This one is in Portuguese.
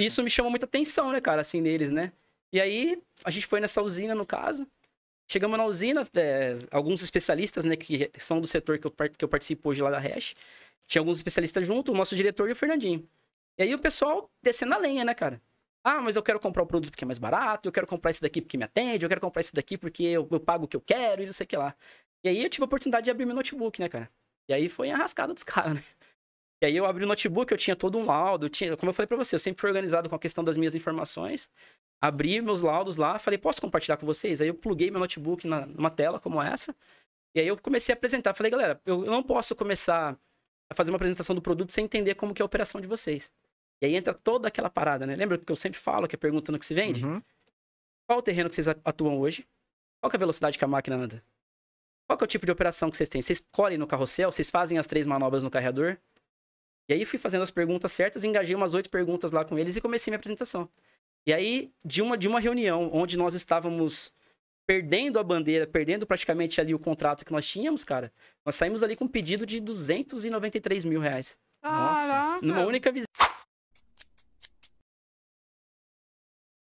E isso me chamou muita atenção, né, cara, assim, neles, né? E aí, a gente foi nessa usina, no caso. Chegamos na usina, é, alguns especialistas, né, que são do setor que eu, que eu participo hoje lá da RESH. Tinha alguns especialistas junto, o nosso diretor e o Fernandinho. E aí o pessoal descendo a lenha, né, cara? Ah, mas eu quero comprar o produto porque é mais barato, eu quero comprar esse daqui porque me atende, eu quero comprar esse daqui porque eu, eu pago o que eu quero e não sei o que lá. E aí eu tive a oportunidade de abrir meu notebook, né, cara? E aí foi a rascada dos caras, né? E aí eu abri o notebook, eu tinha todo um laudo, tinha, como eu falei para você, eu sempre fui organizado com a questão das minhas informações. Abri meus laudos lá, falei, posso compartilhar com vocês? Aí eu pluguei meu notebook na, numa tela como essa. E aí eu comecei a apresentar. Falei, galera, eu não posso começar a fazer uma apresentação do produto sem entender como que é a operação de vocês. E aí entra toda aquela parada, né? Lembra que eu sempre falo, que é perguntando o que se vende? Uhum. Qual o terreno que vocês atuam hoje? Qual é a velocidade que a máquina anda? Qual é o tipo de operação que vocês têm? Vocês colhem no carrossel? Vocês fazem as três manobras no carregador? E aí fui fazendo as perguntas certas, engajei umas oito perguntas lá com eles e comecei minha apresentação. E aí, de uma, de uma reunião onde nós estávamos perdendo a bandeira, perdendo praticamente ali o contrato que nós tínhamos, cara, nós saímos ali com um pedido de 293 mil reais. Nossa, numa única visita.